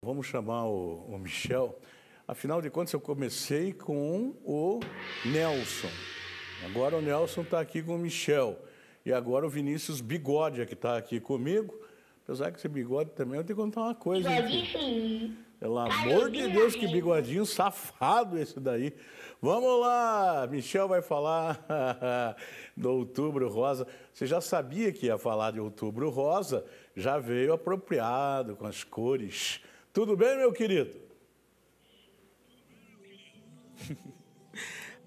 Vamos chamar o, o, Michel. Afinal de contas, eu comecei com o Nelson. Agora o Nelson está aqui com o Michel. E agora o Vinícius Bigode, é que está aqui comigo. Apesar que esse bigode também, eu tenho que contar uma coisa. Bigode, sim. Pelo amor de Deus, que bigodinho safado esse daí. Vamos lá, Michel vai falar do Outubro Rosa. Você já sabia que ia falar de Outubro Rosa? Já veio apropriado com as cores tudo bem, meu querido?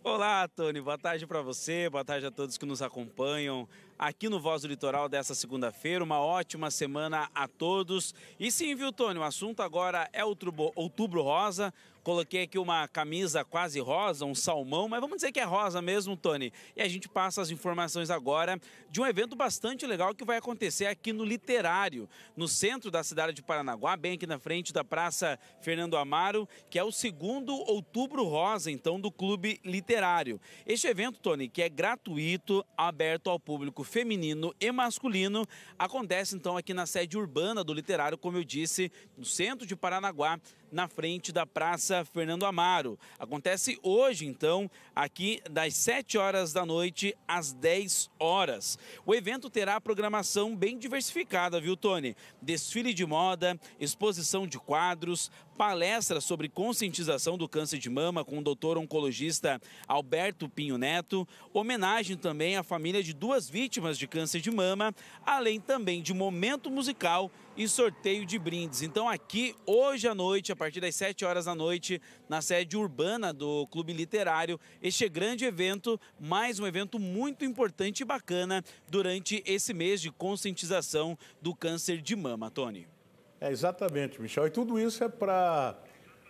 Olá, Tony. Boa tarde para você, boa tarde a todos que nos acompanham aqui no Voz do Litoral dessa segunda-feira. Uma ótima semana a todos. E sim, viu, Tony? O assunto agora é outubro, outubro rosa. Coloquei aqui uma camisa quase rosa, um salmão, mas vamos dizer que é rosa mesmo, Tony. E a gente passa as informações agora de um evento bastante legal que vai acontecer aqui no Literário, no centro da cidade de Paranaguá, bem aqui na frente da Praça Fernando Amaro, que é o segundo Outubro Rosa, então, do Clube Literário. Este evento, Tony, que é gratuito, aberto ao público feminino e masculino, acontece então aqui na sede urbana do Literário, como eu disse, no centro de Paranaguá, na frente da Praça Fernando Amaro. Acontece hoje, então, aqui das 7 horas da noite às 10 horas. O evento terá programação bem diversificada, viu, Tony? Desfile de moda, exposição de quadros, palestra sobre conscientização do câncer de mama com o doutor oncologista Alberto Pinho Neto, homenagem também à família de duas vítimas de câncer de mama, além também de momento musical e sorteio de brindes. Então aqui hoje à noite, a partir das 7 horas da noite, na sede urbana do Clube Literário, este grande evento, mais um evento muito importante e bacana durante esse mês de conscientização do câncer de mama, Tony. É, exatamente, Michel. E tudo isso é para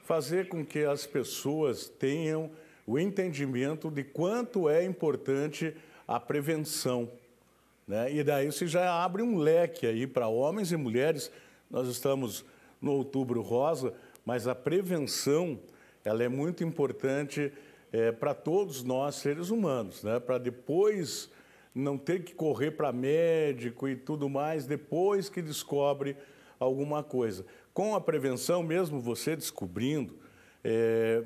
fazer com que as pessoas tenham o entendimento de quanto é importante a prevenção. Né? E daí você já abre um leque aí para homens e mulheres. Nós estamos no outubro rosa, mas a prevenção ela é muito importante é, para todos nós, seres humanos, né? para depois não ter que correr para médico e tudo mais, depois que descobre alguma coisa. Com a prevenção, mesmo você descobrindo, é,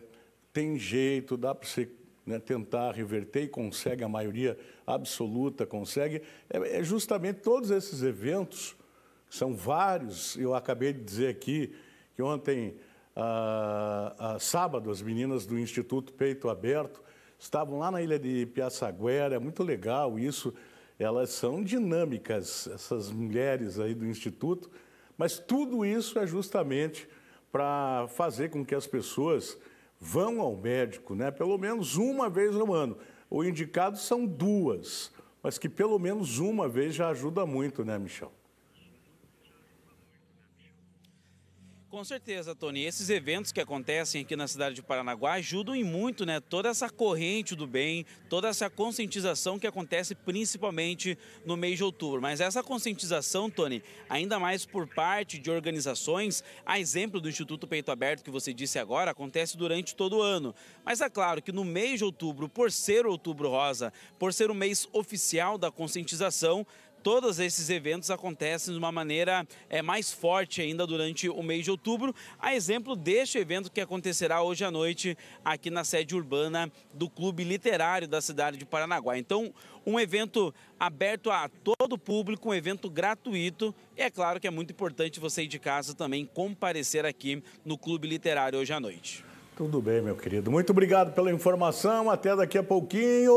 tem jeito, dá para você né, tentar reverter e consegue, a maioria absoluta consegue. É, é justamente todos esses eventos, são vários, eu acabei de dizer aqui que ontem, a, a, sábado, as meninas do Instituto Peito Aberto estavam lá na ilha de Piaçaguera, é muito legal isso. Elas são dinâmicas, essas mulheres aí do Instituto. Mas tudo isso é justamente para fazer com que as pessoas vão ao médico, né? Pelo menos uma vez no ano. O indicado são duas, mas que pelo menos uma vez já ajuda muito, né, Michel? Com certeza, Tony. Esses eventos que acontecem aqui na cidade de Paranaguá ajudam muito, né? Toda essa corrente do bem, toda essa conscientização que acontece principalmente no mês de outubro. Mas essa conscientização, Tony, ainda mais por parte de organizações, a exemplo do Instituto Peito Aberto que você disse agora, acontece durante todo o ano. Mas é claro que no mês de outubro, por ser outubro rosa, por ser o mês oficial da conscientização, todos esses eventos acontecem de uma maneira é, mais forte ainda durante o mês de outubro, a exemplo deste evento que acontecerá hoje à noite aqui na sede urbana do Clube Literário da cidade de Paranaguá. Então, um evento aberto a todo o público, um evento gratuito. E é claro que é muito importante você de casa também comparecer aqui no Clube Literário hoje à noite. Tudo bem, meu querido. Muito obrigado pela informação. Até daqui a pouquinho.